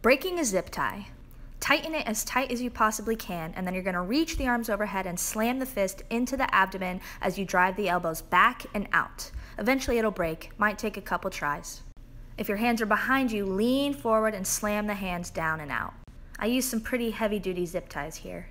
Breaking a zip tie. Tighten it as tight as you possibly can, and then you're gonna reach the arms overhead and slam the fist into the abdomen as you drive the elbows back and out. Eventually it'll break, might take a couple tries. If your hands are behind you, lean forward and slam the hands down and out. I use some pretty heavy duty zip ties here.